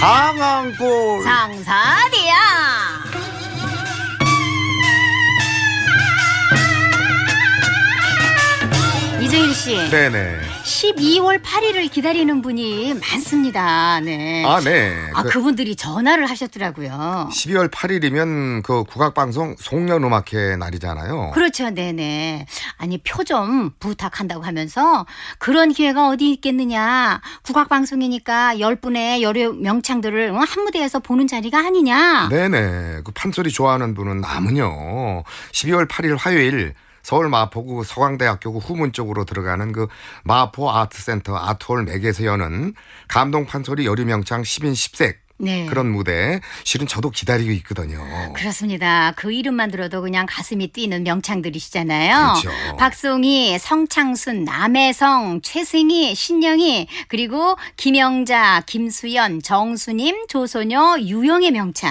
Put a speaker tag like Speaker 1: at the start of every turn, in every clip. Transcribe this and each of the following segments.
Speaker 1: 상황골
Speaker 2: 상사리야 이승일 씨 네네 12월 8일을 기다리는 분이 많습니다. 네. 아, 네. 아, 그, 그분들이 전화를 하셨더라고요.
Speaker 1: 12월 8일이면 그 국악방송 송년음악회 날이잖아요.
Speaker 2: 그렇죠. 네네. 아니, 표 좀 부탁한다고 하면서 그런 기회가 어디 있겠느냐. 국악방송이니까 10분의 여러 명창들을 어, 한 무대에서 보는 자리가
Speaker 1: 아니냐. 네네. 그 판소리 좋아하는 분은 남은요. 12월 8일 화요일 서울 마포구 서강대학교구 후문 쪽으로 들어가는 그 마포 아트센터 아트홀 맥에서 여는 감동 판소리 여류명창 10인 10색 네. 그런 무대 실은 저도 기다리고 있거든요.
Speaker 2: 그렇습니다. 그 이름만 들어도 그냥 가슴이 뛰는 명창들이시잖아요. 그렇죠. 박송이, 성창순, 남혜성, 최승희, 신영희 그리고 김영자, 김수연, 정수님, 조소녀, 유영의 명창.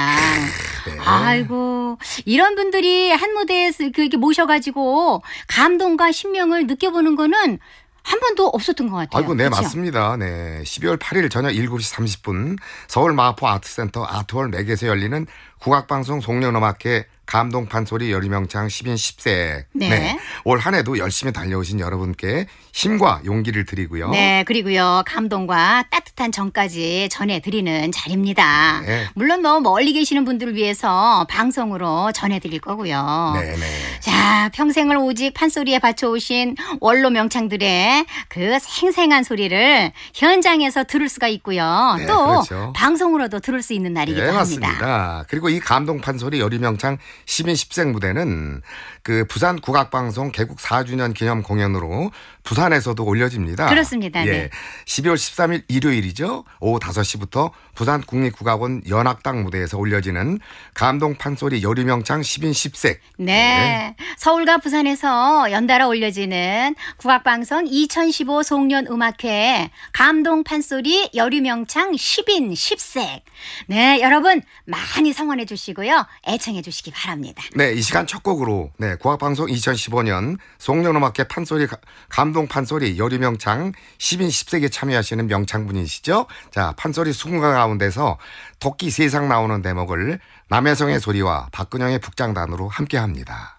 Speaker 2: 네. 아이고 이런 분들이 한 무대에서 이렇게 모셔가지고 감동과 신명을 느껴보는 거는 한 번도 없었던 것 같아요. 아이고, 네, 그쵸?
Speaker 1: 맞습니다. 네. 12월 8일 저녁 7시 30분 서울 마포 아트센터 아트홀 맥에서 열리는 국악방송 송년음악회 감동 판소리 열리명창 10인 10세. 네. 네. 올 한 해도 열심히 달려오신 여러분께 힘과 용기를 드리고요. 네,
Speaker 2: 그리고요. 감동과 따뜻한 정까지 전해드리는 자리입니다. 네. 물론 뭐 멀리 계시는 분들을 위해서 방송으로 전해드릴 거고요. 네, 네. 자, 평생을 오직 판소리에 바쳐오신 원로 명창들의 그 생생한 소리를 현장에서 들을 수가 있고요. 네, 또 그렇죠. 방송으로도 들을 수 있는 날이기도 네, 합니다.
Speaker 1: 맞니다 그리고 이 감동 판소리 여리명창 시민 0생 무대는 그 부산 국악방송 개국 4주년 기념 공연으로 부산에서도 올려집니다. 그렇습니다. 예. 네. 12월 13일 일요일이죠. 오후 5시부터 부산 국립국악원 연악당 무대에서 올려지는 감동 판소리 여류명창 10인 10색.
Speaker 2: 네. 네. 서울과 부산에서 연달아 올려지는 국악방송 2015 송년 음악회 감동 판소리 여류명창 10인 10색. 네, 여러분 많이 성원해 주시고요. 애청해 주시기 바랍니다.
Speaker 1: 네, 이 시간 첫 곡으로 네, 국악방송 2015년 송년음악회 판소리 감동 판소리 여류명창 10인 10세기에 참여하시는 명창분이시죠. 자 판소리 수군가 가운데서 토끼 세상 나오는 대목을 남해성의 소리와 박근영의 북장단으로 함께합니다.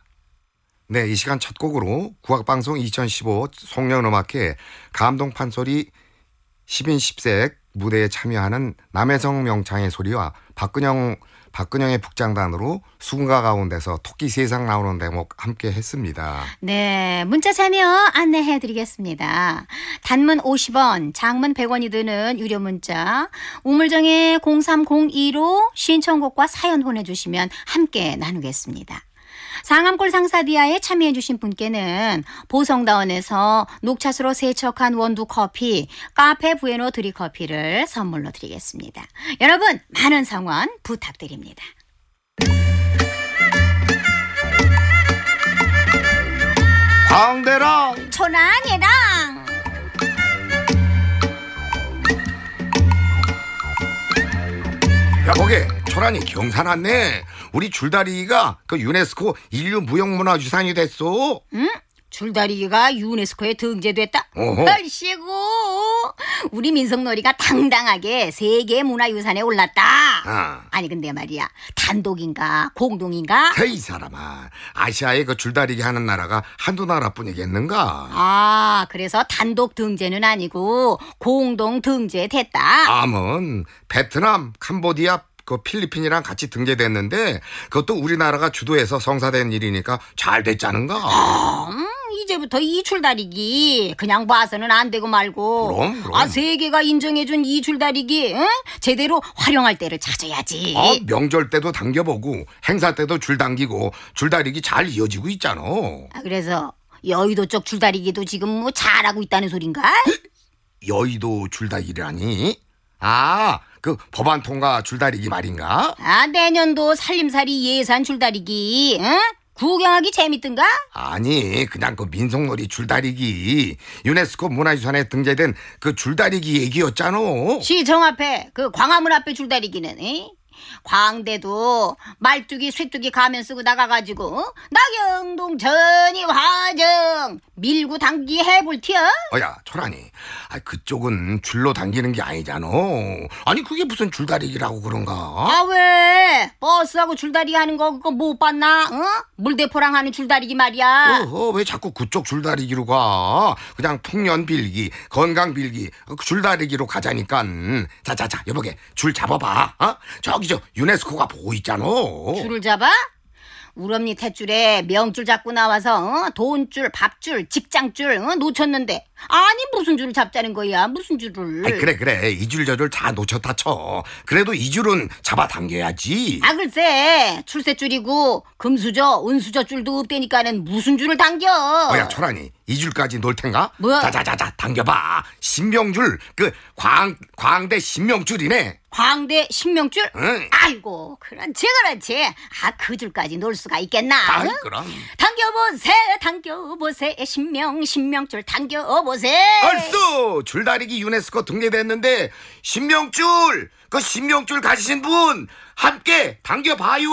Speaker 1: 네, 이 시간 첫 곡으로 국악방송 2015 송년음악회 감동판소리 10인 10색 무대에 참여하는 남해성 명창의 소리와 박근영 박근영의 북장단으로 수군가 가운데서 토끼 세상 나오는 대목 함께 했습니다.
Speaker 2: 네, 문자 참여 안내해 드리겠습니다. 단문 50원, 장문 100원이 드는 유료 문자 우물정의 0302로 신청곡과 사연 보내주시면 함께 나누겠습니다. 상암골 상사디아에 참여해주신 분께는 보성다원에서 녹차수로 세척한 원두 커피, 카페 부에노 드리 커피를 선물로 드리겠습니다. 여러분, 많은 성원 부탁드립니다.
Speaker 1: 광대랑
Speaker 2: 초난이랑
Speaker 1: 야보게 초란이 경사 났네 우리 줄다리기가 그 유네스코 인류 무형문화유산이 됐어.
Speaker 2: 응? 줄다리기가 유네스코에 등재됐다. 어헐씨구 우리 민속놀이가 당당하게 세계 문화유산에 올랐다. 아. 아니 근데 말이야 단독인가 공동인가? 헤이
Speaker 1: 사람아 아시아에 그 줄다리기 하는 나라가 한두 나라뿐이겠는가?
Speaker 2: 아 그래서 단독 등재는 아니고 공동 등재됐다.
Speaker 1: 암은 베트남, 캄보디아, 그 필리핀이랑 같이 등재됐는데 그것도 우리나라가 주도해서 성사된 일이니까 잘 됐지 않은가?
Speaker 2: 음, 이제부터 이출다리기 그냥 봐서는 안 되고 말고 그럼, 그럼. 아 세계가 인정해준 이출다리기 응? 제대로 활용할 때를 찾아야지. 아,
Speaker 1: 명절 때도 당겨보고 행사 때도 줄 당기고 줄다리기 잘 이어지고 있잖아. 아,
Speaker 2: 그래서 여의도 쪽 줄다리기도 지금 뭐 잘하고 있다는 소린가?
Speaker 1: 여의도 줄다리기라니? 아, 그 법안 통과 줄다리기 말인가?
Speaker 2: 아, 내년도 살림살이 예산 줄다리기, 응? 구경하기 재밌든가
Speaker 1: 아니, 그냥 그 민속놀이 줄다리기. 유네스코 문화유산에 등재된 그 줄다리기 얘기였잖아.
Speaker 2: 시청 앞에, 그 광화문 앞에 줄다리기는, 에? 광대도 말뚝이 쇠뚝이 가면 쓰고 나가가지고 나경동 어? 전이 화정 밀고 당기 해볼 티야
Speaker 1: 어야 철하니 아, 그쪽은 줄로 당기는 게 아니잖아 아니 그게 무슨 줄다리기라고 그런가 아
Speaker 2: 왜 버스하고 줄다리기 하는 거 그거 못 봤나 어? 물대포랑 하는 줄다리기 말이야
Speaker 1: 어, 어, 왜 자꾸 그쪽 줄다리기로 가 그냥 풍년 빌기 건강 빌기 그 줄다리기로 가자니까 자자자 여보게 줄 잡아봐 어? 저기 저 유네스코가 보고 있잖아. 줄을
Speaker 2: 잡아? 우리 언니 탯줄에 명줄 잡고 나와서 어? 돈줄, 밥줄, 직장줄 어? 놓쳤는데 아니 무슨 줄을 잡자는 거야 무슨 줄을 아이, 그래
Speaker 1: 그래 이 줄 저 줄 다 놓쳤다 쳐 그래도 이 줄은 잡아당겨야지
Speaker 2: 아 글쎄 출세줄이고 금수저 은수저 줄도 없대니까는 무슨 줄을 당겨 뭐야
Speaker 1: 초라니 이 줄까지 놓을 텐가 뭐야? 자자자자 당겨봐 신명줄 그 광, 광대 신명줄이네
Speaker 2: 광대 신명줄? 응. 아이고 그런지 그런지 아 그 줄까지 놓을 수가 있겠나 아이, 그럼 당겨보세 당겨보세 신명 신명줄 당겨보 보세. 알쏘
Speaker 1: 줄다리기 유네스코 등재됐는데 신명줄 그 신명줄 가지신 분 함께 당겨봐요.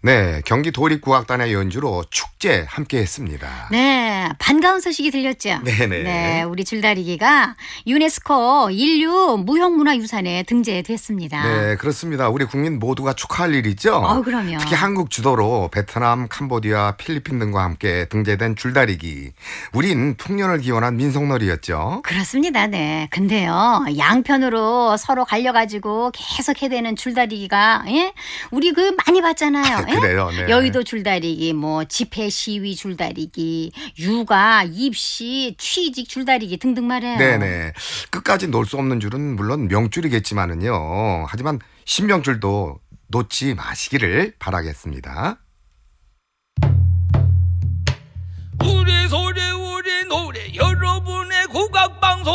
Speaker 1: 네, 경기 도립국악단의 연주로 축제 함께 했습니다.
Speaker 2: 네, 반가운 소식이 들렸죠? 네네. 네. 네, 우리 줄다리기가 유네스코 인류 무형문화유산에 등재됐습니다. 네,
Speaker 1: 그렇습니다. 우리 국민 모두가 축하할 일이죠? 어, 그럼요. 특히 한국 주도로 베트남, 캄보디아, 필리핀 등과 함께 등재된 줄다리기. 우린 풍년을 기원한 민속놀이였죠?
Speaker 2: 그렇습니다, 네. 근데요, 양편으로 서로 갈려가지고 계속 해대는 줄다리기가, 예? 우리 그 많이 봤잖아요. 예? 그래요. 네. 여의도 줄다리기, 뭐 집회 시위 줄다리기, 육아, 입시, 취직 줄다리기 등등 말이요 네네.
Speaker 1: 끝까지 놀 수 없는 줄은 물론 명줄이겠지만은요. 하지만 신명줄도 놓지 마시기를 바라겠습니다.
Speaker 3: 우리 소리 우리 노래 여러분의 국악방송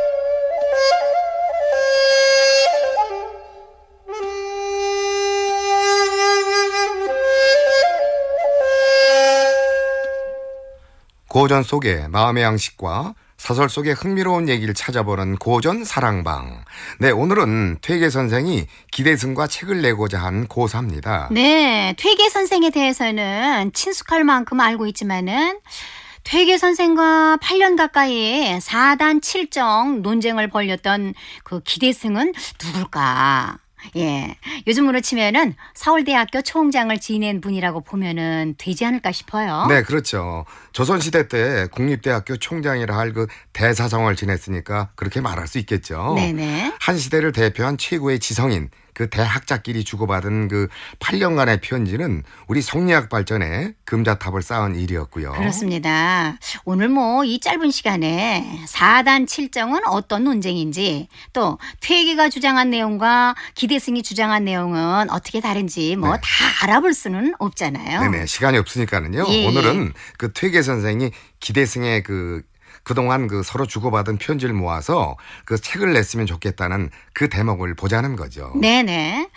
Speaker 1: 고전 속의 마음의 양식과 사설 속의 흥미로운 얘기를 찾아보는 고전 사랑방. 네, 오늘은 퇴계 선생이 기대승과 책을 내고자 한 고사입니다.
Speaker 2: 네, 퇴계 선생에 대해서는 친숙할 만큼 알고 있지만은 퇴계 선생과 8년 가까이 4단 7정 논쟁을 벌였던 그 기대승은 누굴까? 예. 요즘으로 치면은 서울대학교 총장을 지낸 분이라고 보면은 되지 않을까 싶어요. 네,
Speaker 1: 그렇죠. 조선시대 때 국립대학교 총장이라 할 그 대사성을 지냈으니까 그렇게 말할 수 있겠죠. 네네. 한 시대를 대표한 최고의 지성인 그 대학자끼리 주고받은 그 8년간의 편지는 우리 성리학 발전에 금자탑을 쌓은 일이었고요.
Speaker 2: 그렇습니다. 오늘 뭐 이 짧은 시간에 4단 7정은 어떤 논쟁인지 또 퇴계가 주장한 내용과 기대승이 주장한 내용은 어떻게 다른지 뭐다 네. 알아볼 수는 없잖아요. 네네.
Speaker 1: 시간이 없으니까는요. 예. 오늘은 그 퇴계 선생이 기대승의 그 그동안 그 서로 주고받은 편지를 모아서 그 책을 냈으면 좋겠다는 그 대목을 보자는 거죠.
Speaker 2: 네네.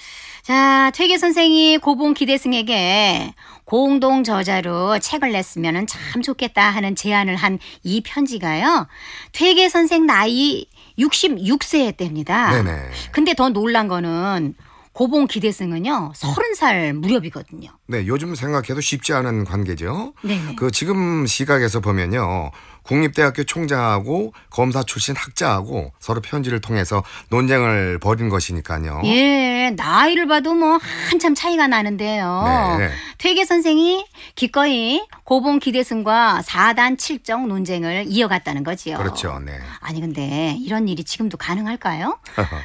Speaker 2: 자, 퇴계 선생이 고봉 기대승에게 공동 저자로 책을 냈으면 참 좋겠다 하는 제안을 한 이 편지가요. 퇴계 선생 나이 66세 때입니다. 네네. 근데 더 놀란 거는 고봉 기대승은요, 3 0살 무렵이거든요.
Speaker 1: 네, 요즘 생각해도 쉽지 않은 관계죠. 네. 그 지금 시각에서 보면요, 국립대학교 총장하고 검사 출신 학자하고 서로 편지를 통해서 논쟁을 벌인 것이니까요.
Speaker 2: 예, 나이를 봐도 뭐 한참 차이가 나는데요. 네. 퇴계 선생이 기꺼이 고봉 기대승과 4단 7정 논쟁을 이어갔다는 거지요. 그렇죠. 네. 아니 근데 이런 일이 지금도 가능할까요?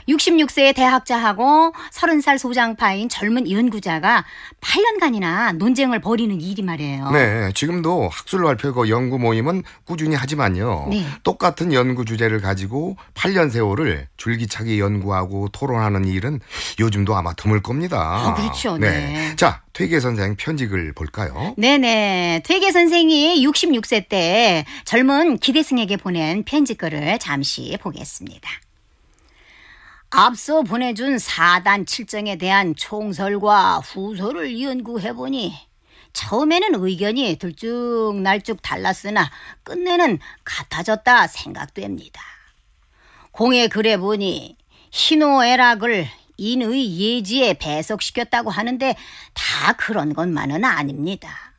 Speaker 2: 66세의 대학자하고 30살 소장파인 젊은 연구자가 8년간이나 논쟁을 벌이는 일이 말이에요. 네,
Speaker 1: 지금도 학술발표고 그 연구 모임은 꾸준히 꾸준 하지만요. 네. 똑같은 연구 주제를 가지고 8년 세월을 줄기차게 연구하고 토론하는 일은 요즘도 아마 드물 겁니다. 아, 그렇죠. 네. 네. 자, 퇴계 선생 편직을 볼까요?
Speaker 2: 네네. 퇴계 선생이 66세 때 젊은 기대승에게 보낸 편지글을 잠시 보겠습니다. 앞서 보내준 4단7정에 대한 총설과 후설을 연구해보니 처음에는 의견이 들쭉날쭉 달랐으나 끝내는 같아졌다 생각됩니다. 공의 글에 보니 희노애락을 인의 예지에 배속시켰다고 하는데 다 그런 것만은 아닙니다.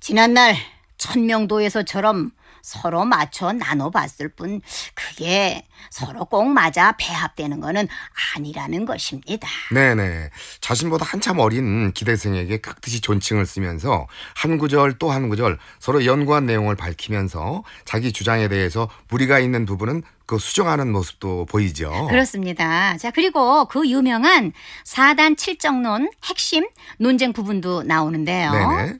Speaker 2: 지난날 천명도에서처럼 서로 맞춰 나눠봤을 뿐 그게 서로 꼭 맞아 배합되는 것은 아니라는 것입니다.
Speaker 1: 네네. 자신보다 한참 어린 기대생에게 깍듯이 존칭을 쓰면서 한 구절 또 한 구절 서로 연구한 내용을 밝히면서 자기 주장에 대해서 무리가 있는 부분은 그 수정하는 모습도 보이죠.
Speaker 2: 그렇습니다. 자, 그리고 그 유명한 4단 7정론 핵심 논쟁 부분도 나오는데요. 네네.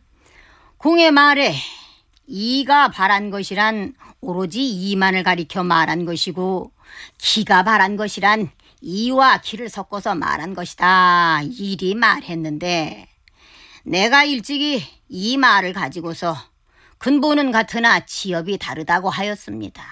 Speaker 2: 공의 말에 이가 바란 것이란 오로지 이만을 가리켜 말한 것이고 기가 바란 것이란 이와 기를 섞어서 말한 것이다. 이리 말했는데 내가 일찍이 이 말을 가지고서 근본은 같으나 지엽이 다르다고 하였습니다.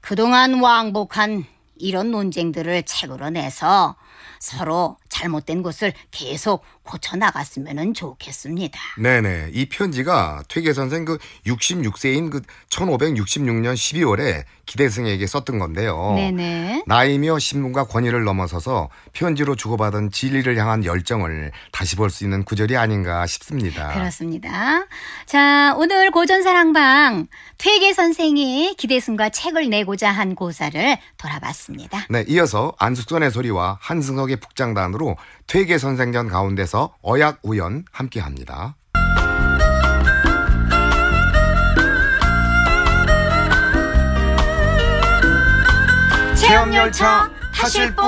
Speaker 2: 그동안 왕복한 이런 논쟁들을 책으로 내서 서로 잘못된 것을 계속 고쳐
Speaker 1: 나갔으면 좋겠습니다. 네네. 이 편지가 퇴계 선생 그 66세인 그 1566년 12월에 기대승에게 썼던 건데요. 네네. 나이며 신분과 권위를 넘어서서 편지로 주고받은 진리를 향한 열정을 다시 볼 수 있는 구절이 아닌가 싶습니다.
Speaker 2: 그렇습니다. 자, 오늘 고전사랑방 퇴계 선생이 기대승과 책을 내고자 한 고사를 돌아봤습니다.
Speaker 1: 네, 이어서 안숙선의 소리와 한승석의 북장단으로 퇴계 선생전 가운데서 어약 우연 함께 합니다. 체험 열차 타실 분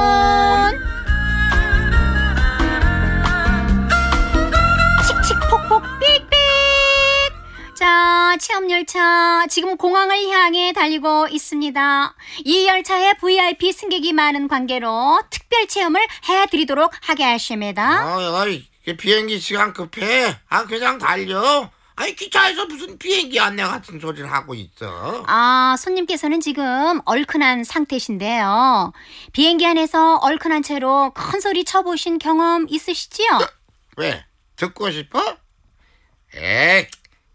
Speaker 2: 열차, 체험 열차, 지금 공항을 향해 달리고 있습니다. 이 열차에 VIP 승객이 많은 관계로 특별 체험을 해드리도록 하겠습니다. 아,
Speaker 1: 야, 이 비행기 시간 급해. 아, 그냥 달려. 아니 기차에서 무슨 비행기 안내 같은 소리를 하고 있어.
Speaker 2: 아 손님께서는 지금 얼큰한 상태신데요. 비행기 안에서 얼큰한 채로 큰 소리 쳐보신 경험 있으시지요?
Speaker 1: 왜 듣고 싶어? 에이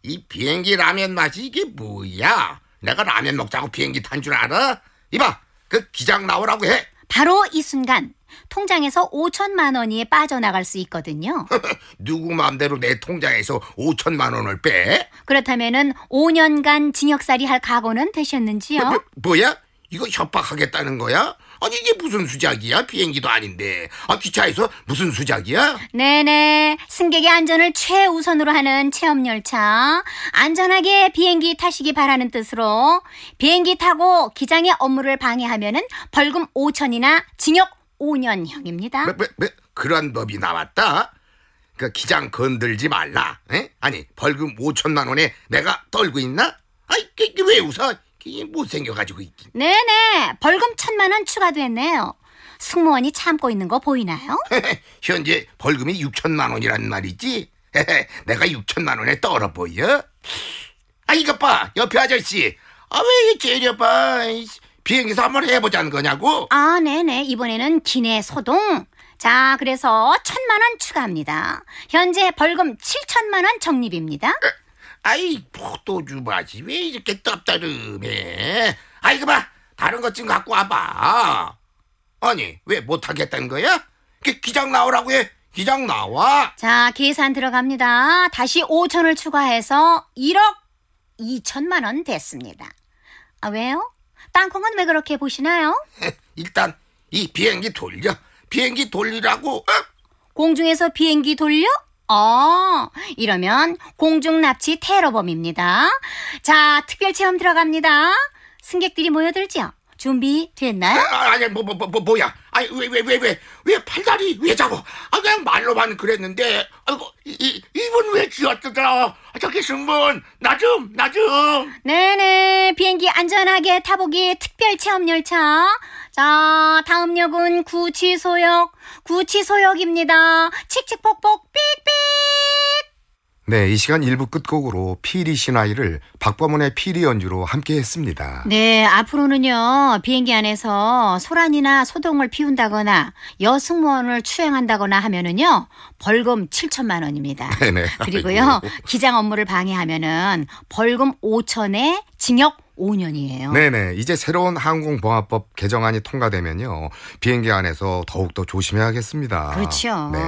Speaker 1: 이 비행기 라면 맛이 이게 뭐야? 내가 라면 먹자고 비행기 탄 줄 알아? 이봐, 그 기장 나오라고 해.
Speaker 2: 바로 이 순간 통장에서 5천만 원이 빠져나갈 수 있거든요.
Speaker 1: 누구 마음대로 내 통장에서 5천만 원을 빼?
Speaker 2: 그렇다면은 5년간 징역살이 할 각오는 되셨는지요? 뭐,
Speaker 1: 뭐 야 이거 협박하겠다는 거야? 아니 이게 무슨 수작이야? 비행기도 아닌데. 아 기차에서 무슨 수작이야?
Speaker 2: 네네. 승객의 안전을 최우선으로 하는 체험 열차. 안전하게 비행기 타시기 바라는 뜻으로 비행기 타고 기장의 업무를 방해하면은 벌금 5천이나 징역 5년형입니다. 왜,
Speaker 1: 왜, 왜? 그런 법이 나왔다. 그 기장 건들지 말라. 에? 아니 벌금 5천만 원에 내가 떨고 있나? 아이 왜 웃어? 이 못생겨가지고 있긴.
Speaker 2: 네네. 벌금 천만 원 추가됐네요. 승무원이 참고 있는 거 보이나요?
Speaker 1: 현재 벌금이 6천만 원이란 말이지? 내가 6천만 원에 떨어 보여? 아, 이것 봐. 옆에 아저씨. 아, 왜 째려봐. 비행기에서 한번 해보자는 거냐고? 아,
Speaker 2: 네네. 이번에는 기내 소동. 자, 그래서 천만 원 추가합니다. 현재 벌금 7천만 원 적립입니다. 에? 아이
Speaker 1: 포도주 맛이 왜 이렇게 떴다름해 아이 그봐 다른 것 좀 갖고 와봐 아니 왜 못하겠다는 거야? 기, 기장 나오라고 해 기장 나와 자
Speaker 2: 계산 들어갑니다 다시 5천을 추가해서 1억 2천만 원 됐습니다 아 왜요? 땅콩은 왜 그렇게 보시나요?
Speaker 1: 일단 이 비행기 돌려 비행기 돌리라고 어?
Speaker 2: 공중에서 비행기 돌려? 어, 이러면 공중납치 테러범입니다. 자, 특별 체험 들어갑니다. 승객들이 모여들지요. 준비됐나요? 아, 아니
Speaker 1: 뭐, 뭐, 뭐, 뭐야 아니 왜왜 왜왜왜 팔다리 왜 잡아 아 그냥 말로만 그랬는데 아이고 이, 이분 왜지 쥐어뜯어 저기 승분 나좀 나 좀
Speaker 2: 네네 비행기 안전하게 타보기 특별 체험 열차 자 다음 역은 구치소역 구치소역입니다 칙칙폭폭 삑삑
Speaker 1: 네, 이 시간 일부 끝곡으로 피리 신나이를 박범원의 피리 연주로 함께 했습니다.
Speaker 2: 네, 앞으로는요, 비행기 안에서 소란이나 소동을 피운다거나 여승무원을 추행한다거나 하면은요, 벌금 7천만 원입니다.
Speaker 1: 네네. 네. 그리고요, 아이고.
Speaker 2: 기장 업무를 방해하면은 벌금 5천에 징역 5년이에요.
Speaker 1: 네네. 이제 새로운 항공보안법 개정안이 통과되면요. 비행기 안에서 더욱더 조심해야겠습니다. 그렇죠.
Speaker 2: 네.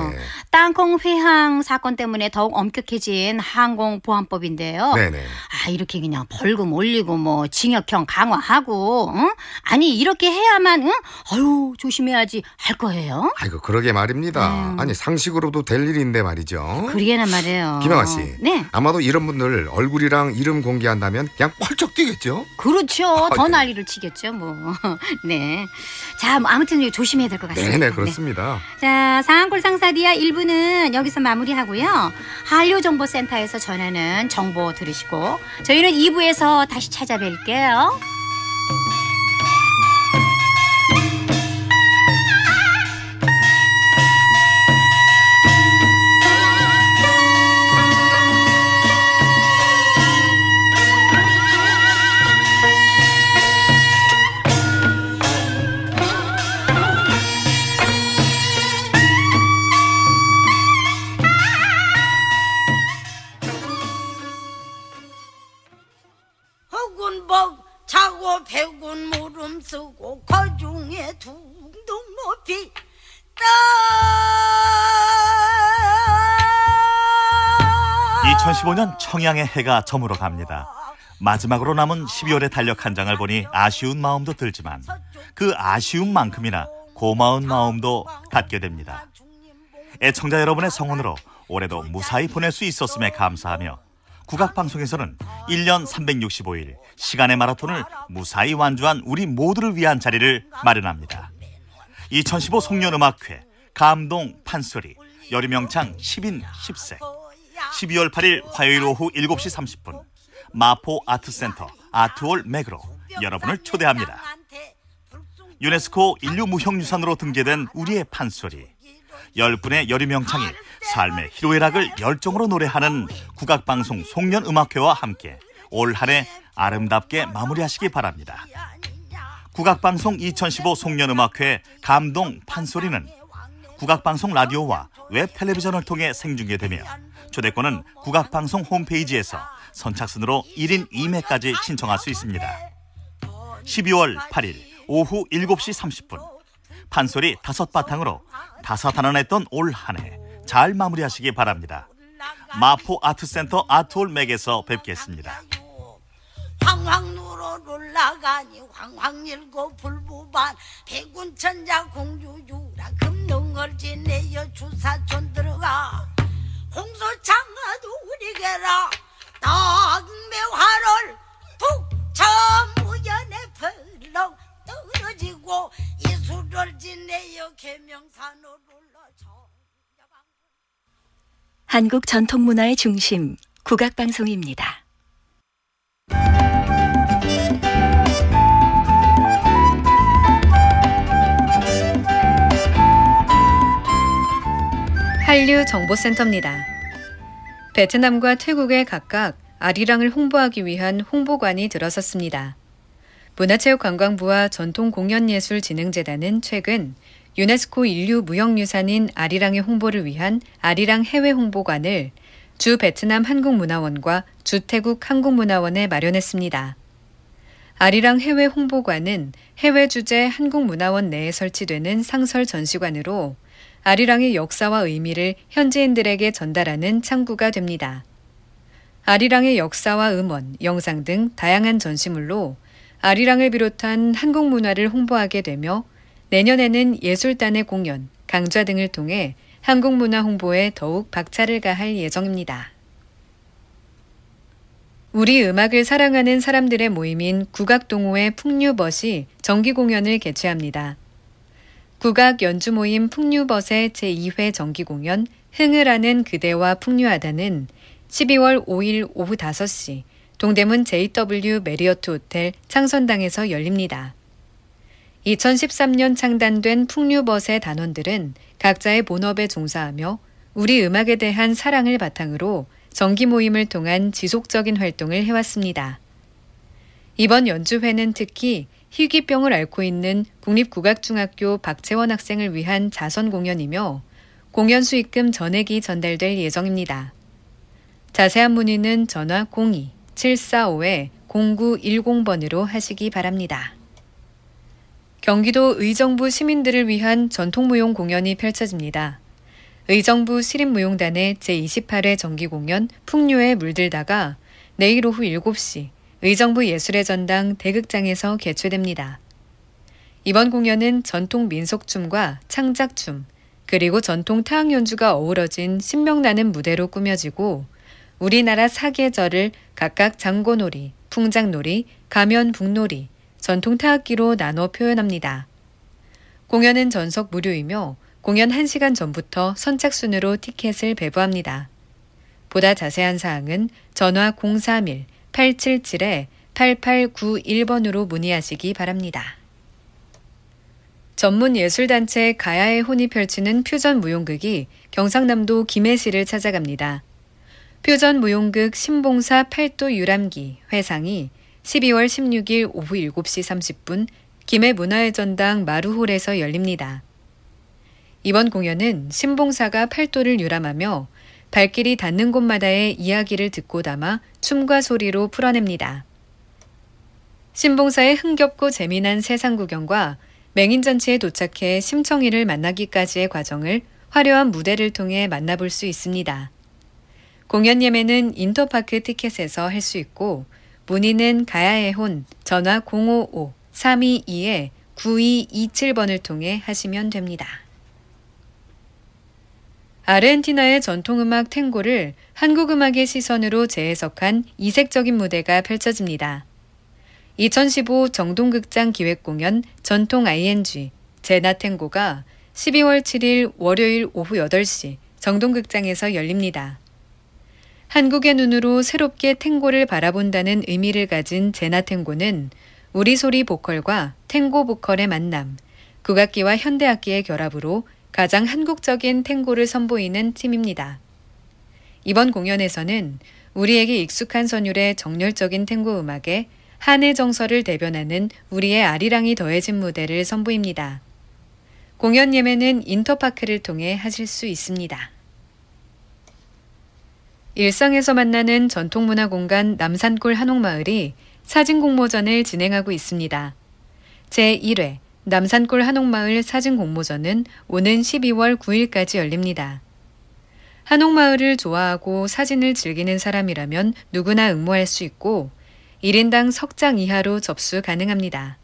Speaker 2: 땅콩 회항 사건 때문에 더욱 엄격해진 항공보안법인데요. 네네. 아, 이렇게 그냥 벌금 올리고 뭐 징역형 강화하고, 응? 아니, 이렇게 해야만, 응? 아유, 조심해야지 할 거예요.
Speaker 1: 아이고, 그러게 말입니다. 음. 아니, 상식으로도 될 일인데 말이죠. 그러게나
Speaker 2: 말이에요. 김영아 씨. 네.
Speaker 1: 아마도 이런 분들 얼굴이랑 이름 공개한다면 그냥 펄쩍 뛰겠죠.
Speaker 2: 그렇죠. 아, 더 아, 난리를 치겠죠, 뭐. 네. 자, 뭐 아무튼 조심해야 될 것 같습니다. 네네, 네,
Speaker 1: 그렇습니다.
Speaker 2: 네. 자, 상한골 상사디아 1부는 여기서 마무리하고요. 한류정보센터에서 전하는 정보 들으시고 저희는 2부에서 다시 찾아뵐게요.
Speaker 3: 평양의 해가 저물어 갑니다. 마지막으로 남은 12월의 달력 한 장을 보니 아쉬운 마음도 들지만 그 아쉬운 만큼이나 고마운 마음도 갖게 됩니다. 애청자 여러분의 성원으로 올해도 무사히 보낼 수 있었음에 감사하며 국악방송에서는 1년 365일 시간의 마라톤을 무사히 완주한 우리 모두를 위한 자리를 마련합니다. 2015 송년음악회 감동 판소리 여름명창 10인 10색 12월 8일 화요일 오후 7시 30분 마포 아트센터 아트홀 맥으로 여러분을 초대합니다. 유네스코 인류 무형유산으로 등재된 우리의 판소리 10분의 여류 명창이 삶의 희로애락을 열정으로 노래하는 국악방송 송년음악회와 함께 올 한해 아름답게 마무리하시기 바랍니다. 국악방송 2015 송년음악회 감동 판소리는 국악방송 라디오와 웹 텔레비전을 통해 생중계되며 초대권은 국악방송 홈페이지에서 선착순으로 1인 2매까지 신청할 수 있습니다. 12월 8일 오후 7시 30분 판소리 다섯 바탕으로 다사다난했던 올 한해 잘 마무리하시기 바랍니다. 마포 아트센터 아트홀 맥에서 뵙겠습니다.
Speaker 2: 황황 누로 올라가니 황황 일고 불부반 백운천자 공주 유 걸지 내여 주사촌 들어가 홍소창아도 우리게라 낙매화를 북참 우연에 벌렁 떨어지고 이수를 지내여 개명산으로
Speaker 4: 한국 전통문화의 중심 국악방송입니다.
Speaker 5: 한류 정보센터입니다. 베트남과 태국에 각각 아리랑을 홍보하기 위한 홍보관이 들어섰습니다. 문화체육관광부와 전통공연예술진흥재단은 최근 유네스코 인류 무형유산인 아리랑의 홍보를 위한 아리랑 해외 홍보관을 주 베트남 한국문화원과 주 태국 한국문화원에 마련했습니다. 아리랑 해외 홍보관은 해외 주재 한국문화원 내에 설치되는 상설 전시관으로 아리랑의 역사와 의미를 현지인들에게 전달하는 창구가 됩니다. 아리랑의 역사와 음원, 영상 등 다양한 전시물로 아리랑을 비롯한 한국 문화를 홍보하게 되며 내년에는 예술단의 공연, 강좌 등을 통해 한국 문화 홍보에 더욱 박차를 가할 예정입니다. 우리 음악을 사랑하는 사람들의 모임인 국악동호회 풍류벗이 정기 공연을 개최합니다. 국악 연주 모임 풍류벗의 제2회 정기 공연 흥을 하는 그대와 풍류하다는 12월 5일 오후 5시 동대문 JW 메리어트 호텔 창선당에서 열립니다. 2013년 창단된 풍류벗의 단원들은 각자의 본업에 종사하며 우리 음악에 대한 사랑을 바탕으로 정기 모임을 통한 지속적인 활동을 해왔습니다. 이번 연주회는 특히 희귀병을 앓고 있는 국립국악중학교 박채원 학생을 위한 자선 공연이며 공연 수익금 전액이 전달될 예정입니다. 자세한 문의는 전화 02-745-0910번으로 하시기 바랍니다. 경기도 의정부 시민들을 위한 전통무용 공연이 펼쳐집니다. 의정부 시립무용단의 제28회 정기공연 풍류에 물들다가 내일 오후 7시 의정부 예술의 전당 대극장에서 개최됩니다. 이번 공연은 전통 민속춤과 창작춤, 그리고 전통 타악 연주가 어우러진 신명나는 무대로 꾸며지고 우리나라 사계절을 각각 장고놀이, 풍장놀이, 가면북놀이, 전통 타악기로 나눠 표현합니다. 공연은 전석 무료이며 공연 1시간 전부터 선착순으로 티켓을 배부합니다. 보다 자세한 사항은 전화 031 877-8891번으로 문의하시기 바랍니다. 전문 예술단체 가야의 혼이 펼치는 퓨전 무용극이 경상남도 김해시를 찾아갑니다. 퓨전 무용극 신봉사 8도 유람기 회상이 12월 16일 오후 7시 30분 김해 문화의 전당 마루홀에서 열립니다. 이번 공연은 신봉사가 팔도를 유람하며 발길이 닿는 곳마다의 이야기를 듣고 담아 춤과 소리로 풀어냅니다. 신봉사의 흥겹고 재미난 세상 구경과 맹인전치에 도착해 심청이를 만나기까지의 과정을 화려한 무대를 통해 만나볼 수 있습니다. 공연 예매는 인터파크 티켓에서 할 수 있고 문의는 가야의 혼 전화 055-322-9227번을 통해 하시면 됩니다. 아르헨티나의 전통음악 탱고를 한국 음악의 시선으로 재해석한 이색적인 무대가 펼쳐집니다. 2015 정동극장 기획공연 전통 ING 제나 탱고가 12월 7일 월요일 오후 8시 정동극장에서 열립니다. 한국의 눈으로 새롭게 탱고를 바라본다는 의미를 가진 제나 탱고는 우리 소리 보컬과 탱고 보컬의 만남, 국악기와 현대악기의 결합으로 가장 한국적인 탱고를 선보이는 팀입니다. 이번 공연에서는 우리에게 익숙한 선율의 정열적인 탱고 음악에 한의 정서를 대변하는 우리의 아리랑이 더해진 무대를 선보입니다. 공연 예매는 인터파크를 통해 하실 수 있습니다. 일상에서 만나는 전통문화 공간 남산골 한옥마을이 사진 공모전을 진행하고 있습니다. 제1회 남산골 한옥마을 사진 공모전은 오는 12월 9일까지 열립니다. 한옥마을을 좋아하고 사진을 즐기는 사람이라면 누구나 응모할 수 있고 1인당 석장 이하로 접수 가능합니다.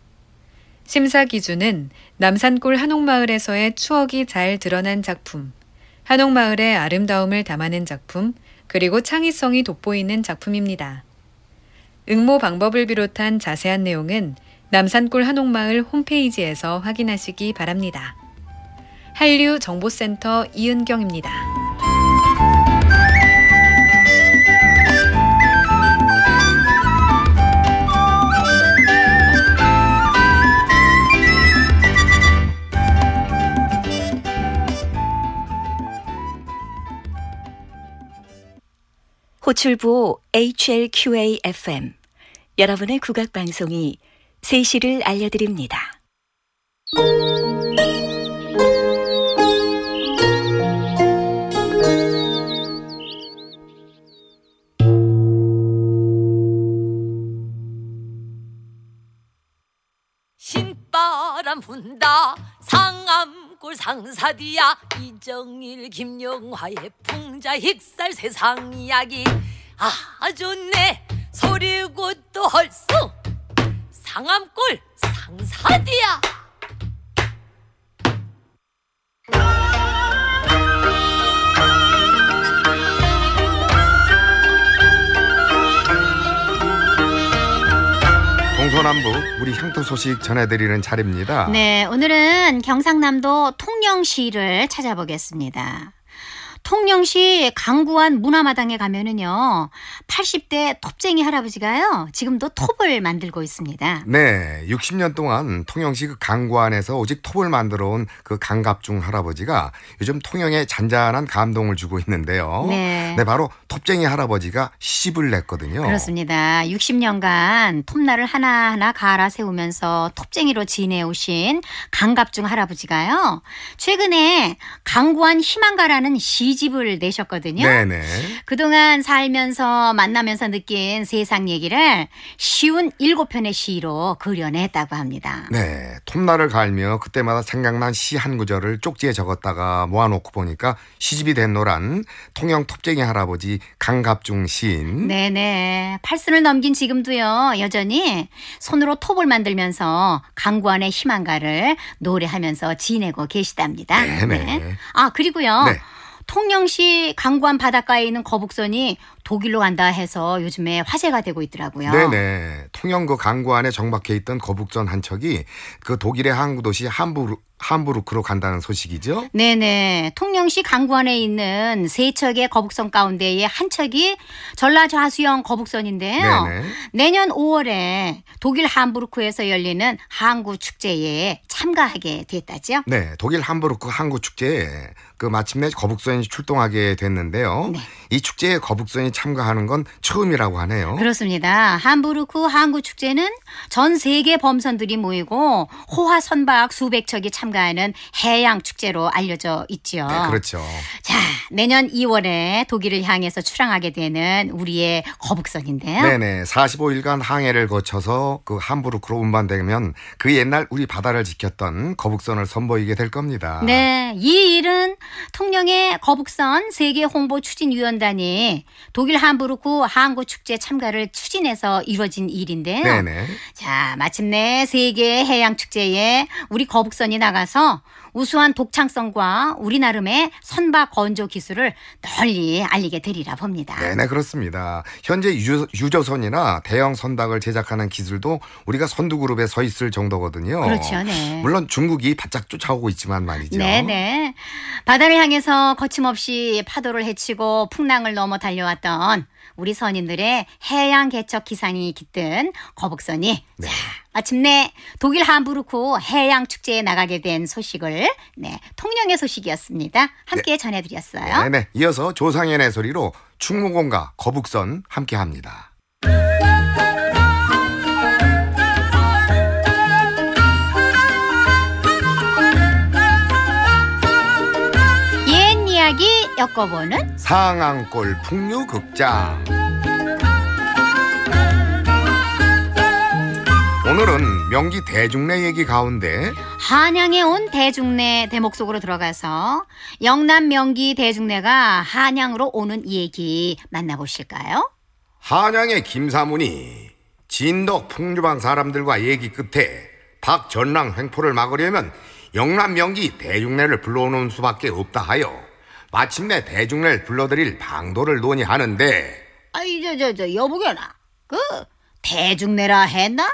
Speaker 5: 심사 기준은 남산골 한옥마을에서의 추억이 잘 드러난 작품, 한옥마을의 아름다움을 담아낸 작품, 그리고 창의성이 돋보이는 작품입니다. 응모 방법을 비롯한 자세한 내용은 남산골 한옥마을 홈페이지에서 확인하시기 바랍니다. 한류 정보센터 이은경입니다.
Speaker 4: 호출부 HLQAFM 여러분의 국악방송이 3시를 알려드립니다. 신바람 분다 상암골 상사디야 이정일 김영화의 풍자 힉살 세상 이야기 아 좋네 소리고 또 헐쑥 장암골 상사디야.
Speaker 1: 동서남북 우리 향토 소식 전해드리는 자리입니다.
Speaker 2: 네, 오늘은 경상남도 통영시를 찾아보겠습니다. 통영시 강구한 문화마당에 가면은요, 80대 톱쟁이 할아버지가요, 지금도 톱을 만들고 있습니다.
Speaker 1: 네, 60년 동안 통영시 그 강구안에서 오직 톱을 만들어 온 그 강갑중 할아버지가 요즘 통영에 잔잔한 감동을 주고 있는데요. 네. 네, 바로 톱쟁이 할아버지가 시집을 냈거든요.
Speaker 2: 그렇습니다. 60년간 톱날을 하나하나 갈아 세우면서 톱쟁이로 지내오신 강갑중 할아버지가요, 최근에 강구한 희망가라는 시 이집을 내셨거든요. 네네. 그동안 살면서 만나면서 느낀 세상 얘기를 쉬운 일곱 편의 시로 그려냈다고 합니다.
Speaker 1: 네. 톱날을 갈며 그때마다 생각난 시 한 구절을 쪽지에 적었다가 모아놓고 보니까 시집이 된 노란 통영 톱쟁이 할아버지 강갑중 시인.
Speaker 2: 네네. 팔순을 넘긴 지금도요. 여전히 손으로 톱을 만들면서 강구안의 희망가를 노래하면서 지내고 계시답니다. 네네. 네. 아, 그리고요. 네. 통영시 강구한 바닷가에 있는 거북선이 독일로 간다 해서 요즘에 화제가 되고 있더라고요. 네네.
Speaker 1: 통영그 강구 안에 정박해 있던 거북선 한 척이 그 독일의 항구 도시 함부르 함부르크로 간다는 소식이죠?
Speaker 2: 네네. 통영시 강구안에 있는 세 척의 거북선 가운데의한 척이 전라좌수형 거북선인데요. 네네. 내년 5월에 독일 함부르크에서 열리는 항구 축제에 참가하게 됐다죠? 네.
Speaker 1: 독일 함부르크 항구 축제에 그 마침내 거북선이 출동하게 됐는데요. 네. 이 축제에 거북선이 참가하는 건 처음이라고 하네요.
Speaker 2: 그렇습니다. 함부르크 항구 축제는 전 세계 범선들이 모이고 호화 선박 수백 척이 참가하는 해양 축제로 알려져 있지요. 네, 그렇죠. 자, 내년 2월에 독일을 향해서 출항하게 되는 우리의 거북선인데요.
Speaker 1: 네네. 45일간 항해를 거쳐서 그 함부르크로 운반되면 그 옛날 우리 바다를 지켰던 거북선을 선보이게 될 겁니다.
Speaker 2: 네. 이 일은 통영의 거북선 세계 홍보 추진위원단이 독 독일 함부르크 항구 축제 참가를 추진해서 이루어진 일인데요. 네네. 자 마침내 세계 해양 축제에 우리 거북선이 나가서 우수한 독창성과 우리 나름의 선박 건조 기술을 널리 알리게 되리라 봅니다.
Speaker 1: 네네 그렇습니다. 현재 유조, 선이나 대형 선박을 제작하는 기술도 우리가 선두 그룹에 서 있을 정도거든요. 그렇죠, 네. 물론 중국이 바짝 쫓아오고 있지만 말이죠. 네네.
Speaker 2: 네. 바다를 향해서 거침없이 파도를 헤치고 풍랑을 넘어 달려왔던 우리 선인들의 해양 개척 기상이 깃든 거북선이 네. 자, 마침내 독일 함부르크 해양 축제에 나가게 된 소식을 네, 통영의 소식이었습니다. 함께 네. 전해드렸어요. 네,
Speaker 1: 네. 이어서 조상현의 소리로 충무공과 거북선 함께합니다.
Speaker 2: 엮어보는
Speaker 1: 상앙골 풍류극장 오늘은 명기 대중내 얘기 가운데
Speaker 2: 한양에 온 대중내 대목 속으로 들어가서 영남 명기 대중내가 한양으로 오는 얘기 만나보실까요?
Speaker 1: 한양의 김사문이 진덕 풍류방 사람들과 얘기 끝에 박전랑 횡포를 막으려면 영남 명기 대중내를 불러오는 수밖에 없다 하여 마침내 대중을 불러들일 방도를 논의하는데
Speaker 2: 아이 저저저 여보게나 그 대중내라 했나?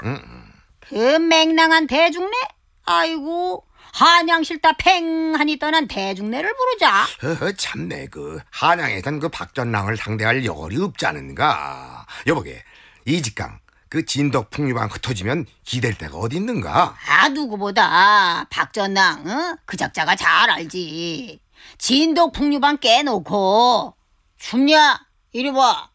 Speaker 2: 그 맹랑한 대중내? 아이고 한양실다 팽하니 떠난 대중내를 부르자
Speaker 1: 허 참내 그 한양에선 그 박전랑을 상대할 여리 없지 않은가 여보게 이직강 그 진덕 풍류만 흩어지면 기댈 데가 어디 있는가
Speaker 2: 아 누구보다 박전랑 응? 어? 그 작자가 잘 알지 진동 풍류방 깨놓고 춥냐? 이리 와.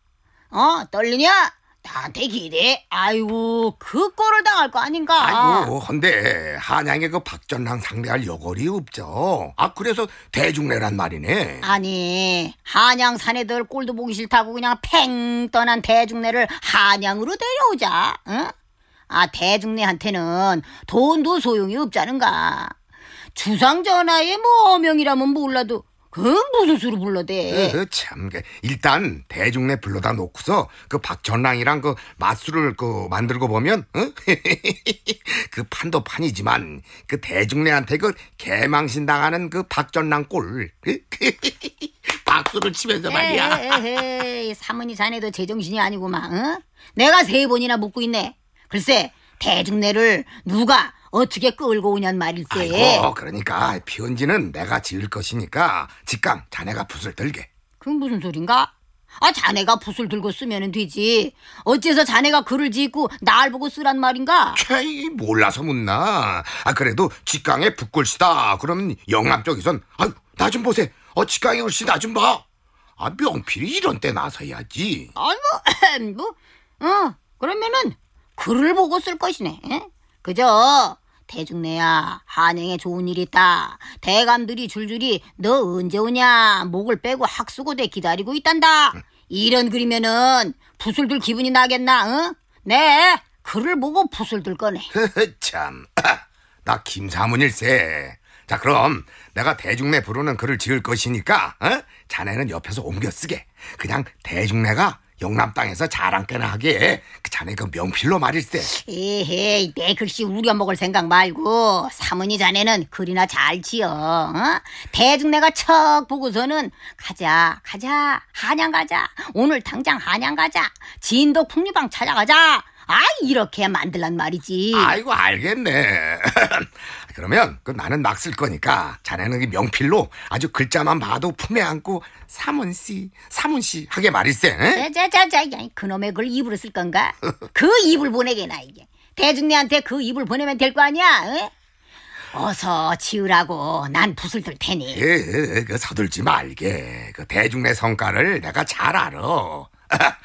Speaker 2: 어? 떨리냐? 나한테 기대. 아이고 그 꼴을 당할 거 아닌가. 아이고
Speaker 1: 헌데 한양에 그 박전랑 상대할 여걸이 없죠. 아 그래서 대중래란 말이네.
Speaker 2: 아니 한양 사내들 꼴도 보기 싫다고 그냥 팽 떠난 대중래를 한양으로 데려오자. 응? 아 대중래한테는 돈도 소용이 없잖은가. 주상전하의 뭐 어명이라면 몰라도 그 무슨 수로 불러대? 그
Speaker 1: 참, 그 일단 대중 네 불러다 놓고서 그 박전랑이랑 그 맛술을 그 만들고 보면, 어? 그 판도 판이지만 그 대중 네한테그 개망신 당하는 그 박전랑 꼴. 박수를 치면서 말이야.
Speaker 2: 에헤 사모니 자네도 제정신이 아니고만, 어? 내가 세 번이나 묻고 있네. 글쎄, 대중네를 누가 어떻게 끌고 오냔 말일세. 아이고
Speaker 1: 그러니까 편지는 내가 지을 것이니까 직감 자네가 붓을 들게.
Speaker 2: 그건 무슨 소린가? 아 자네가 붓을 들고 쓰면 되지. 어째서 자네가 글을 짓고 날 보고 쓰란 말인가? 케이
Speaker 1: 몰라서 묻나. 아 그래도 직강에 붓글씨다. 그러면 영남 쪽에선 아유 나 좀 보세. 어 직강에 글씨 나 좀 봐. 아 명필이 이런 때 나서야지.
Speaker 2: 아니 뭐뭐 뭐, 어, 그러면은 글을 보고 쓸 것이네. 에? 그죠 대중네야 한양에 좋은 일 있다. 대감들이 줄줄이 너 언제 오냐 목을 빼고 학수고대 기다리고 있단다. 이런 그림에는 부술들 기분이 나겠나? 응? 네
Speaker 1: 글을 보고 부술들 거네. 참, 나 김사문일세. 자 그럼 내가 대중네 부르는 글을 지을 것이니까 어? 자네는 옆에서 옮겨 쓰게. 그냥 대중네가 영남 땅에서 자랑깨나 하게 그 자네 그 명필로 말일세.
Speaker 2: 에헤내 글씨 우려먹을 생각 말고 사모니 자네는 글이나 잘 지어. 어? 대중 내가 척 보고서는 가자 가자 한양 가자 오늘 당장 한양 가자 진도 풍류방 찾아가자. 아 이렇게
Speaker 1: 만들란 말이지. 아이고 알겠네. 그러면 그 나는 막 쓸 거니까 자네는 명필로 아주 글자만 봐도 품에 안고 사문씨 사문씨 하게 말일세.
Speaker 2: 자자자자 그놈의 글 입으로 쓸 건가? 그 입을 보내게나 이게 대중네한테 그 입을 보내면 될 거 아니야? 에? 어서 지으라고 난 붓을 들 테니.
Speaker 1: 예, 예, 예 그 서둘지 말게. 그 대중네 성과를 내가 잘 알아.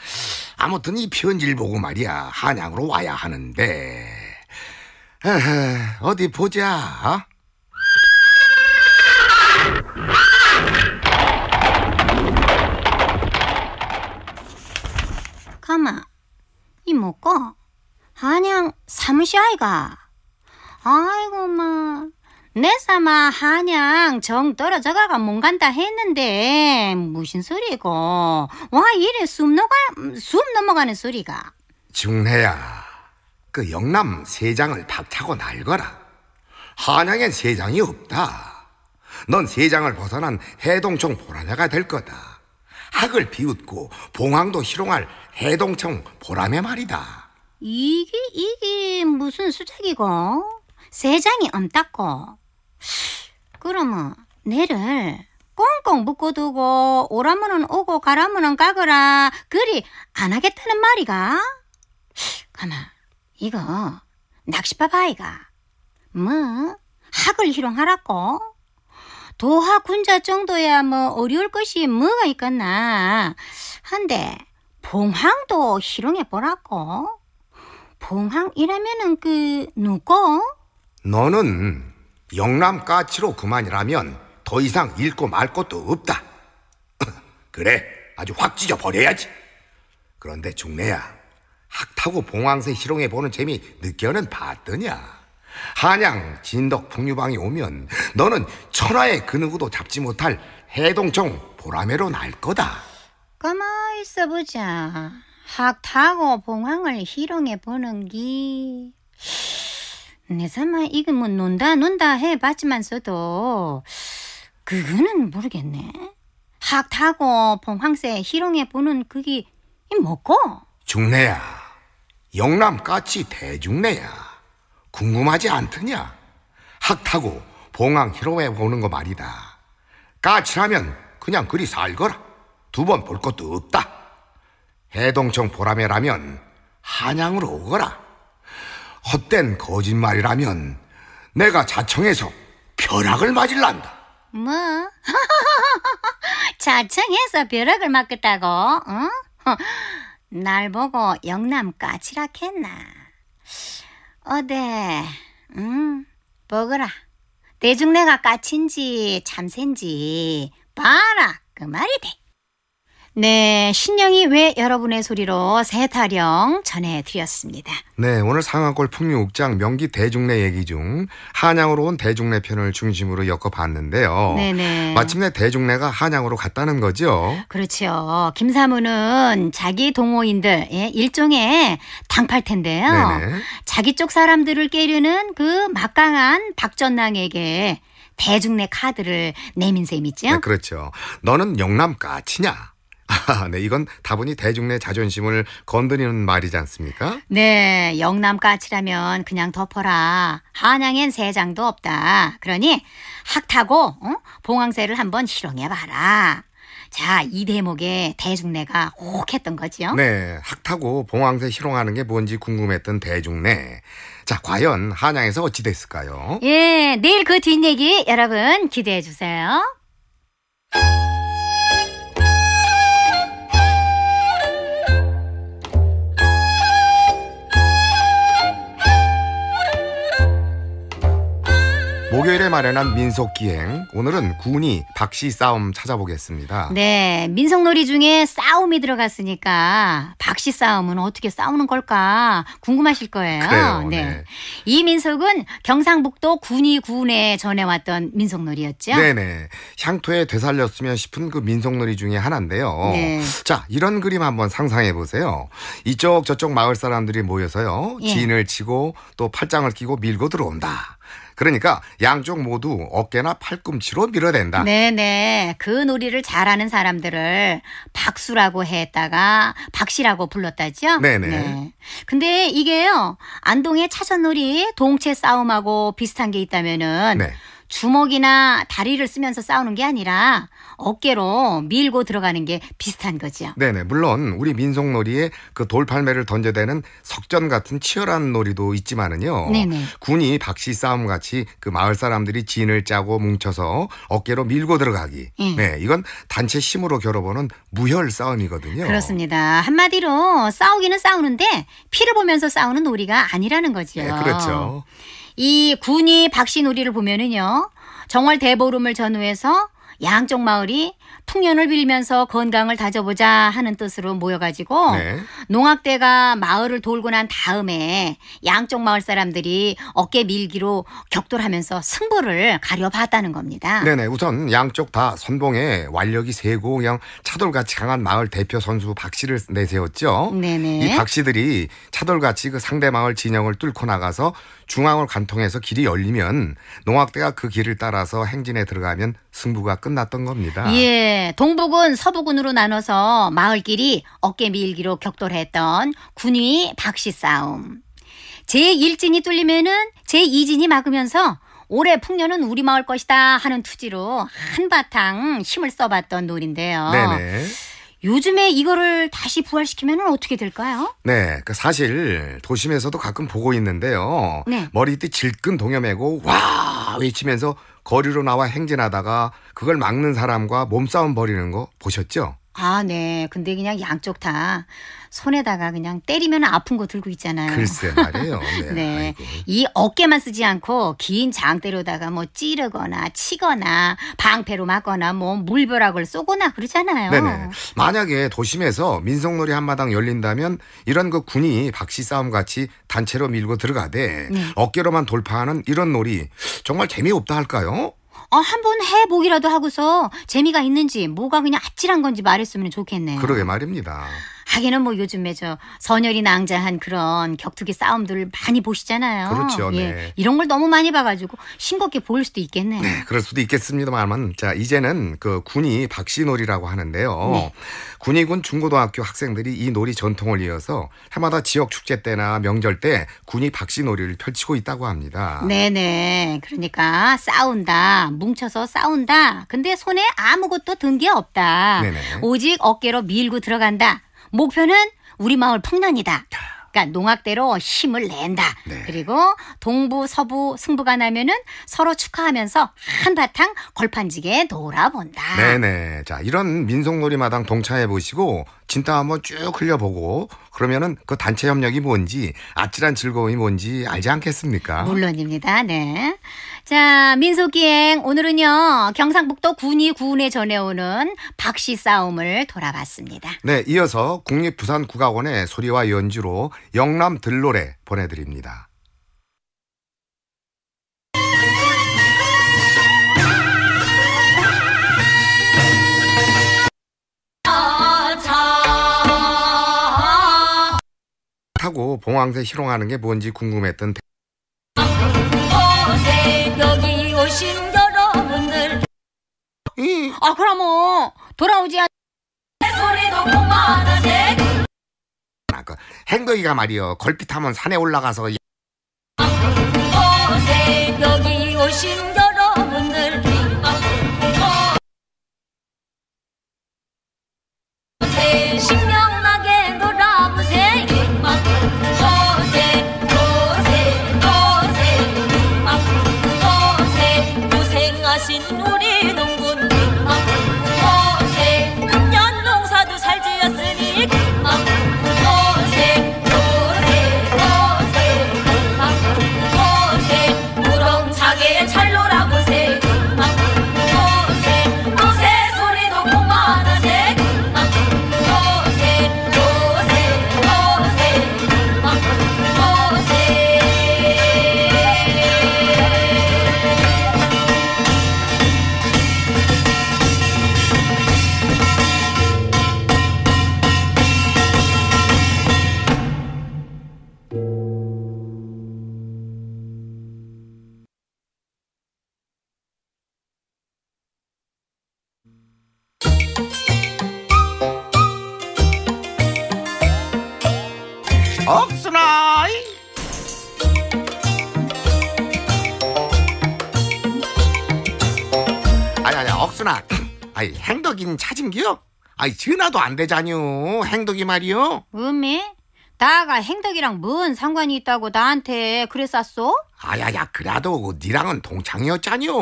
Speaker 1: 아무튼 이 편지를 보고 말이야 한양으로 와야 하는데 어디 보자. 어?
Speaker 2: 가마, 이 뭐고? 한양 사시아이가 아이고 마, 내 사마 한양 정 떨어져가가 못 간다 했는데 무슨 소리고? 와 이래 숨 넘어 숨 넘어가는 소리가.
Speaker 1: 중해야. 그 영남 세장을 박차고 날거라. 한양엔 세장이 없다. 넌 세장을 벗어난 해동청 보라매가 될 거다. 학을 비웃고 봉황도 희롱할 해동청 보라매 말이다.
Speaker 2: 이게 이게 무슨 수작이고 세장이 엄따고 그러면 내를 꽁꽁 묶어두고 오라문은 오고 가라문은 가거라 그리 안 하겠다는 말이가 가만 이거 낚싯밥 아이가 뭐 학을 희롱하라고? 도하 군자 정도야 뭐 어려울 것이 뭐가 있겠나 한데 봉황도 희롱해 보라고 봉황이라면은 그 누구?
Speaker 1: 너는 영남 까치로 그만이라면 더 이상 읽고 말 것도 없다 그래 아주 확 찢어 버려야지 그런데 중래야 학타고 봉황새희롱해 보는 재미 느껴는 봤더냐? 한양 진덕 풍류방이 오면 너는 천하의 그 누구도 잡지 못할 해동청 보라매로 날 거다.
Speaker 2: 가만 있어 보자. 학타고 봉황을 희롱해 보는 기. 내 삼아 이건 뭐 논다 논다 해봤지만서도 그거는 모르겠네. 학타고 봉황세 희롱해 보는 그게 뭐고?
Speaker 1: 중내야. 영남 까치 대중내야. 궁금하지 않더냐? 학타고 봉황 히로에 보는 거 말이다. 까치라면 그냥 그리 살거라. 두 번 볼 것도 없다. 해동청 보라매라면 한양으로 오거라. 헛된 거짓말이라면 내가 자청해서 벼락을 맞을란다.
Speaker 2: 뭐? 자청해서 벼락을 맞겠다고? 응? 날 보고 영남 까칠하겠나 어데, 응, 먹어라 대중 내가 까친지 참새인지 봐라 그 말이 돼. 네, 신영이 왜 여러분의 소리로 세타령 전해드렸습니다.
Speaker 1: 네, 오늘 상하골 풍류옥장 명기 대중내 얘기 중 한양으로 온 대중내 편을 중심으로 엮어봤는데요. 네 마침내 대중내가 한양으로 갔다는 거죠.
Speaker 2: 그렇죠. 김사무는 자기 동호인들 예, 일종의 당팔텐데요. 자기 쪽 사람들을 깨려는 그 막강한 박전랑에게 대중내 카드를 내민 셈이죠. 네,
Speaker 1: 그렇죠. 너는 영남 까치냐? 아, 네, 이건 다분히 대중의 자존심을 건드리는 말이지 않습니까?
Speaker 2: 네, 영남 까치라면 그냥 덮어라. 한양엔 세장도 없다. 그러니 학타고 어? 봉황새를 한번 실용해봐라. 자, 이 대목에 대중내가 혹했던 거지요. 네,
Speaker 1: 학타고 봉황새실용하는게 뭔지 궁금했던 대중내. 자, 과연 한양에서 어찌 됐을까요?
Speaker 2: 예, 내일 그 뒷얘기 여러분 기대해 주세요.
Speaker 1: 목요일에 마련한 민속기행 오늘은 군이 박씨 싸움 찾아보겠습니다.
Speaker 2: 네, 민속놀이 중에 싸움이 들어갔으니까 박씨 싸움은 어떻게 싸우는 걸까 궁금하실 거예요. 그래요, 네. 네. 이 민속은 경상북도 군이 군에 전해왔던 민속놀이였죠. 네네.
Speaker 1: 향토에 되살렸으면 싶은 그 민속놀이 중에 하나인데요. 네. 자, 이런 그림 한번 상상해 보세요. 이쪽 저쪽 마을 사람들이 모여서요. 예. 진을 치고 또 팔짱을 끼고 밀고 들어온다. 그러니까 양쪽 모두 어깨나 팔꿈치로 밀어댄다.
Speaker 2: 네네. 그 놀이를 잘하는 사람들을 박수라고 했다가 박씨라고 불렀다죠? 네네. 네. 근데 이게요. 안동의 차전놀이 동체 싸움하고 비슷한 게 있다면은 네. 주먹이나 다리를 쓰면서 싸우는 게 아니라 어깨로 밀고 들어가는 게 비슷한 거죠
Speaker 1: 네네. 물론 우리 민속놀이에 그 돌팔매를 던져대는 석전 같은 치열한 놀이도 있지만은요. 네네. 군이 박씨 싸움 같이 그 마을 사람들이 진을 짜고 뭉쳐서 어깨로 밀고 들어가기. 예. 네. 이건 단체 힘으로 겨뤄보는 무혈 싸움이거든요. 그렇습니다.
Speaker 2: 한마디로 싸우기는 싸우는데 피를 보면서 싸우는 놀이가 아니라는 거죠 네, 그렇죠. 이 군이 박씨놀이를 보면은요. 정월 대보름을 전후해서 양쪽 마을이 풍년을 빌면서 건강을 다져보자 하는 뜻으로 모여가지고 네. 농악대가 마을을 돌고 난 다음에 양쪽 마을 사람들이 어깨 밀기로 격돌하면서 승부를 가려봤다는 겁니다. 네네
Speaker 1: 우선 양쪽 다 선봉에 완력이 세고 그냥 차돌같이 강한 마을 대표 선수 박씨를 내세웠죠. 네네 이 박씨들이 차돌같이 그 상대 마을 진영을 뚫고 나가서 중앙을 관통해서 길이 열리면 농악대가 그 길을 따라서 행진에 들어가면 승부가 끝났던 겁니다.
Speaker 2: 예. 동북은 서부군으로 나눠서 마을끼리 어깨 밀기로 격돌했던 군위 박씨 싸움. 제1진이 뚫리면은 제2진이 막으면서 올해 풍년은 우리 마을 것이다 하는 투지로 한바탕 힘을 써봤던 놀인데요. 네네. 요즘에 이거를 다시 부활시키면 어떻게 될까요?
Speaker 1: 네, 그 사실 도심에서도 가끔 보고 있는데요. 네. 머리띠 질끈 동여매고 와 외치면서 거리로 나와 행진하다가 그걸 막는 사람과 몸싸움 벌이는 거 보셨죠?
Speaker 2: 아, 네. 근데 그냥 양쪽 다 손에다가 그냥 때리면 아픈 거 들고 있잖아요. 글쎄 말이에요. 네. 네. 이 어깨만 쓰지 않고 긴 장대로다가 뭐 찌르거나 치거나 방패로 맞거나 뭐 물벼락을 쏘거나 그러잖아요. 네네.
Speaker 1: 만약에 도심에서 민속놀이 한마당 열린다면 이런 그 군이 박씨 싸움 같이 단체로 밀고 들어가되 네. 어깨로만 돌파하는 이런 놀이 정말 재미없다 할까요?
Speaker 2: 어, 한 번 해보기라도 하고서 재미가 있는지 뭐가 그냥 아찔한 건지 말했으면 좋겠네요. 그러게
Speaker 1: 말입니다.
Speaker 2: 하기는 뭐 요즘에 저 선열이 낭자한 그런 격투기 싸움들을 많이 보시잖아요. 그렇죠. 예. 네. 이런 걸 너무 많이 봐가지고 싱겁게 보일 수도 있겠네요.
Speaker 1: 네, 그럴 수도 있겠습니다만, 자 이제는 그 군이 박씨놀이라고 하는데요. 네. 군이군 중고등학교 학생들이 이 놀이 전통을 이어서 해마다 지역 축제 때나 명절 때 군이 박씨놀이를 펼치고 있다고 합니다.
Speaker 2: 네네. 그러니까 싸운다, 뭉쳐서 싸운다. 근데 손에 아무것도 든 게 없다. 네네. 오직 어깨로 밀고 들어간다. 목표는 우리 마을 풍년이다. 그러니까 농악대로 힘을 낸다. 네. 그리고 동부 서부 승부가 나면은 서로 축하하면서 한바탕 골판지게 놀아본다.
Speaker 1: 네네. 자 이런 민속놀이마당 동참해 보시고 진땀 한번 쭉 흘려보고 그러면은 그 단체 협력이 뭔지 아찔한 즐거움이 뭔지 알지 않겠습니까?
Speaker 2: 물론입니다. 네. 자, 민속기행. 오늘은요, 경상북도 군이 구운에 전해오는 박씨 싸움을 돌아봤습니다.
Speaker 1: 네, 이어서 국립부산국악원의 소리와 연주로 영남 들노래 보내드립니다. 타고 봉황새 희롱하는 게 뭔지 궁금했던 대...
Speaker 2: 여기 오신 여러분들 아 그럼 뭐 돌아오지 않 소리도 고마워세
Speaker 1: 그 행거이가 말이여 걸핏하면 산에 올라가서 여기
Speaker 2: 어, 오신
Speaker 1: 좀 음, 찾은겨? 아이 전화도 안 되자뇨 행덕이 말이요
Speaker 2: 음미? 나가 행덕이랑 뭔 상관이 있다고 나한테 그랬었소
Speaker 1: 아야야 그래도 니랑은 동창이었잖요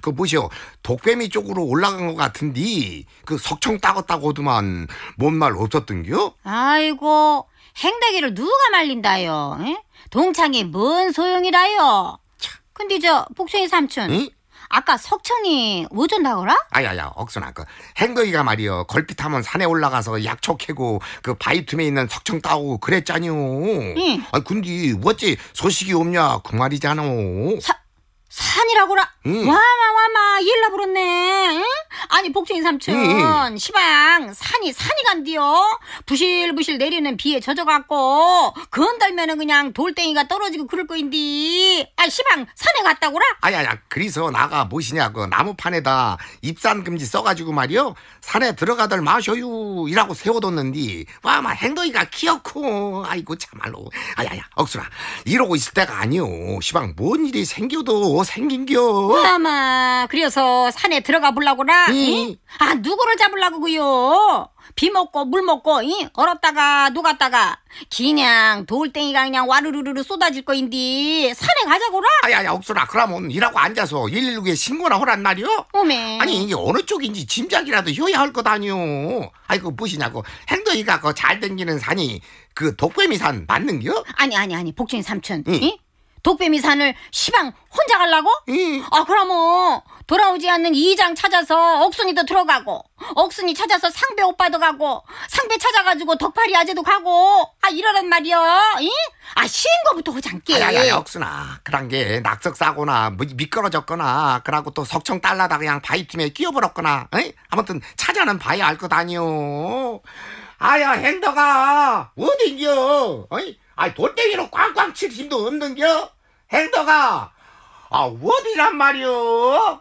Speaker 1: 그 보시오 독뱀이 쪽으로 올라간 것 같은디 그 석청 따갔다고도만 뭔 말 없었던겨?
Speaker 2: 아이고 행덕이를 누가 말린다요 에? 동창이 뭔 소용이라요 근데 저 복숭이 삼촌 응? 아까 석청이 오존다거라?
Speaker 1: 아야야 억순아 그 행덕이가 말이여 걸핏하면 산에 올라가서 약초 캐고 그 바위 틈에 있는 석청 따오고 그랬잖요. 응. 아 근데 뭐지 소식이 없냐 그 말이잖아. 사
Speaker 2: 산이라고라? 음. 와마와마 일러 부렀네. 응? 아니 복층이 삼촌 음, 음. 시방 산이 산이 간디요. 부실부실 내리는 비에 젖어갖고 건달면은 그냥 돌덩이가 떨어지고 그럴 거인디. 아 시방 산에 갔다고라?
Speaker 1: 아니 아니 그래서 나가 보시냐그 나무판에다 입산 금지 써가지고 말이요 산에 들어가들 마셔유 이라고 세워뒀는디 와마 행동이가 키였고 아이고 참말로 아야야 억수라 이러고 있을 때가 아니오 시방 뭔 일이 생겨도 생긴겨. 어? 아마
Speaker 2: 그래서 산에 들어가 보려고라. 아 누구를 잡으려고 요비 먹고 물 먹고 이 얼었다가 녹았다가 그냥 돌덩이가 그냥 와르르르 쏟아질 거인디 산에
Speaker 1: 가자고라. 아야야 옥수라 그러면 일하고 앉아서 119에 신고나 허란 말이오?
Speaker 2: 오메. 아니 이게
Speaker 1: 어느 쪽인지 짐작이라도 효야할것 아니오. 아이 고무시냐고 행동이가 그잘 댕기는 산이 그 독뱀이 산 맞는겨?
Speaker 2: 아니 아니 아니 복준이 삼촌. 응. 이? 독배미 산을 시방 혼자 갈라고? 예. 아 그러면 돌아오지 않는 이장 찾아서 억순이도 들어가고 억순이 찾아서 상배 오빠도 가고 상배 찾아가지고 덕팔이 아재도 가고 아 이러란 말이여 이? 아 쉬운 거부터
Speaker 1: 오장께 야야야 억순아 그런 게 낙석 사거나 뭐 미끄러졌거나 그러고 또 석청 딸라다 그냥 바위 팀에 끼어버렸거나 에이? 아무튼 찾아는 바위 알것 아니오 아야 행덕가 어디겨 어 아이 돌덩이로 꽝꽝 칠 힘도 없는겨 헬더가 아 어디란 말이오?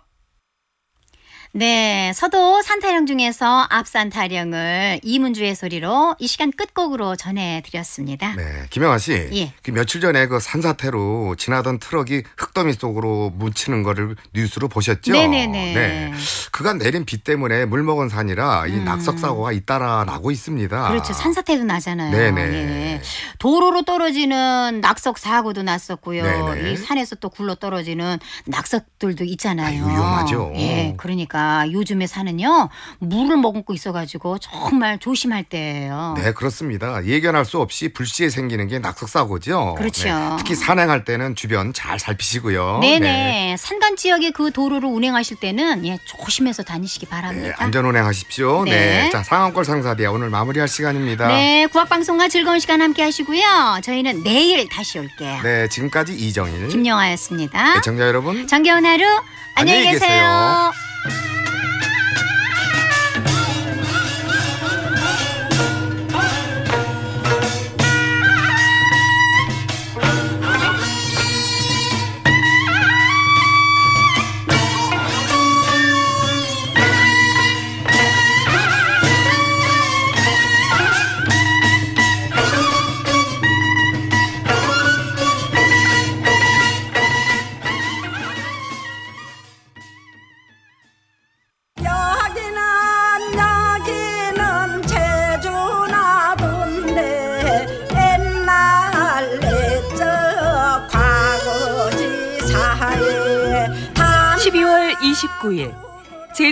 Speaker 2: 네, 서도 산타령 중에서 앞산타령을 이문주의 소리로 이 시간 끝곡으로 전해드렸습니다. 네,
Speaker 1: 김영아 씨. 예. 그 며칠 전에 그 산사태로 지나던 트럭이 흙더미 속으로 묻히는 거를 뉴스로 보셨죠? 네네네. 네. 그간 내린 비 때문에 물 먹은 산이라 이 음. 낙석 사고가 잇따라 나고 있습니다. 그렇죠.
Speaker 2: 산사태도 나잖아요. 네네. 네. 도로로 떨어지는 낙석 사고도 났었고요. 네네. 이 산에서 또 굴러 떨어지는 낙석들도 있잖아요. 아, 위험하죠. 예, 그러니까. 요즘에 사는요 물을 머금고 있어가지고 정말 조심할 때예요. 네
Speaker 1: 그렇습니다. 예견할 수 없이 불시에 생기는 게 낙석사고죠. 그렇죠. 네, 특히 산행할 때는 주변 잘 살피시고요. 네네 네.
Speaker 2: 산간 지역의 그 도로를 운행하실 때는 예 조심해서 다니시기 바랍니다. 네,
Speaker 1: 안전 운행하십시오. 네. 네. 자 상암골 상사대야 오늘 마무리할 시간입니다. 네
Speaker 2: 구악 방송과 즐거운 시간 함께하시고요. 저희는 내일 다시 올게요.
Speaker 1: 네 지금까지 이정일
Speaker 2: 김영아였습니다.
Speaker 1: 시청자 여러분.
Speaker 2: 정겨운 하루 안녕히 계세요.
Speaker 3: 계세요.